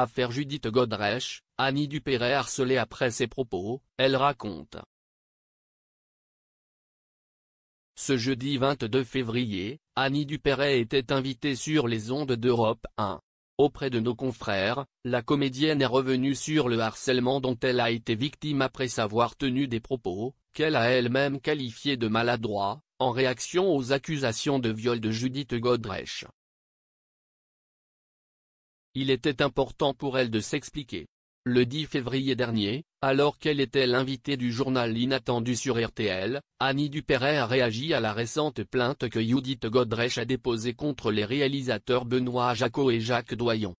Affaire Judith Godrèche, Annie Dupéret harcelée après ses propos, elle raconte. Ce jeudi 22 février, Annie Dupéret était invitée sur les ondes d'Europe 1. Auprès de nos confrères, la comédienne est revenue sur le harcèlement dont elle a été victime après s'avoir tenu des propos, qu'elle a elle-même qualifiés de maladroits, en réaction aux accusations de viol de Judith Godrèche il était important pour elle de s'expliquer. Le 10 février dernier, alors qu'elle était l'invitée du journal Inattendu sur RTL, Annie Dupéret a réagi à la récente plainte que Judith Godrech a déposée contre les réalisateurs Benoît Jacot et Jacques Doyon.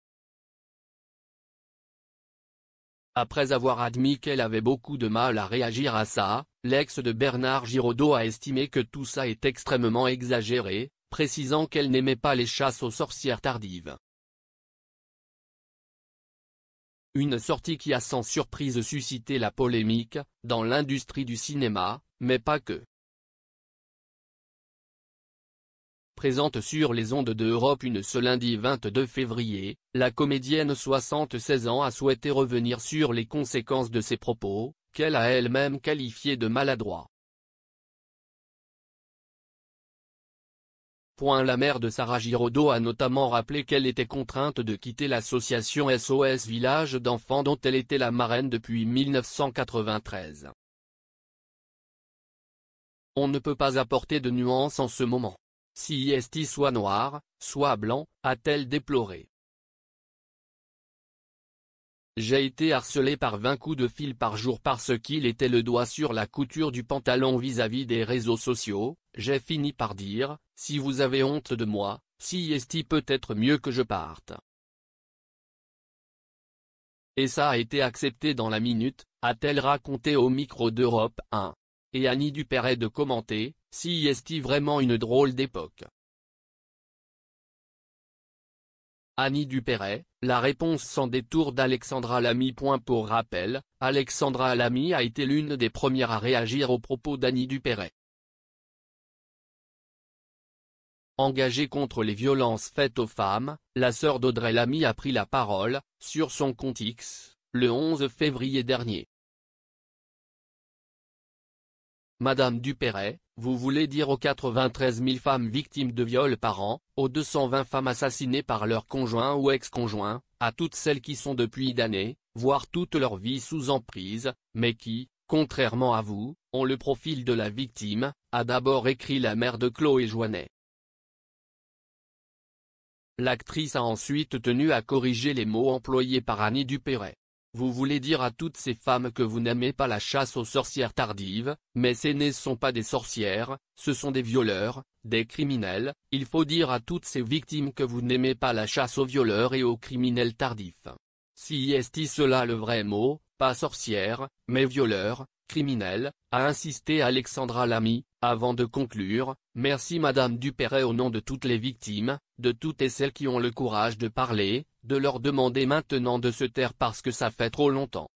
Après avoir admis qu'elle avait beaucoup de mal à réagir à ça, l'ex de Bernard Giraudot a estimé que tout ça est extrêmement exagéré, précisant qu'elle n'aimait pas les chasses aux sorcières tardives. Une sortie qui a sans surprise suscité la polémique, dans l'industrie du cinéma, mais pas que. Présente sur les ondes d'Europe une ce lundi 22 février, la comédienne 76 ans a souhaité revenir sur les conséquences de ses propos, qu'elle a elle-même qualifiés de maladroits. La mère de Sarah Giraudot a notamment rappelé qu'elle était contrainte de quitter l'association SOS Village d'enfants dont elle était la marraine depuis 1993. On ne peut pas apporter de nuances en ce moment. Si est soit noir, soit blanc, a-t-elle déploré. J'ai été harcelé par 20 coups de fil par jour parce qu'il était le doigt sur la couture du pantalon vis à -vis des réseaux sociaux, j'ai fini par dire, si vous avez honte de moi, si est-il peut-être mieux que je parte. Et ça a été accepté dans la minute, a-t-elle raconté au micro d'Europe 1. Et Annie Dupéret de commenter, si est-il vraiment une drôle d'époque. Annie Dupéret, la réponse sans détour d'Alexandra Lamy. Pour rappel, Alexandra Lamy a été l'une des premières à réagir aux propos d'Annie Dupéret. Engagée contre les violences faites aux femmes, la sœur d'Audrey Lamy a pris la parole, sur son compte X, le 11 février dernier. Madame Dupéret, vous voulez dire aux 93 000 femmes victimes de viols par an, aux 220 femmes assassinées par leur conjoint ou ex-conjoint, à toutes celles qui sont depuis d'années, voire toute leur vie sous emprise, mais qui, contrairement à vous, ont le profil de la victime, a d'abord écrit la mère de Chloé Joannet. L'actrice a ensuite tenu à corriger les mots employés par Annie Dupéret. Vous voulez dire à toutes ces femmes que vous n'aimez pas la chasse aux sorcières tardives, mais ces ne sont pas des sorcières, ce sont des violeurs, des criminels, il faut dire à toutes ces victimes que vous n'aimez pas la chasse aux violeurs et aux criminels tardifs. Si est cela le vrai mot, pas sorcière, mais violeur, criminel", a insisté Alexandra Lamy, avant de conclure, merci Madame Dupéret au nom de toutes les victimes, de toutes et celles qui ont le courage de parler, de leur demander maintenant de se taire parce que ça fait trop longtemps.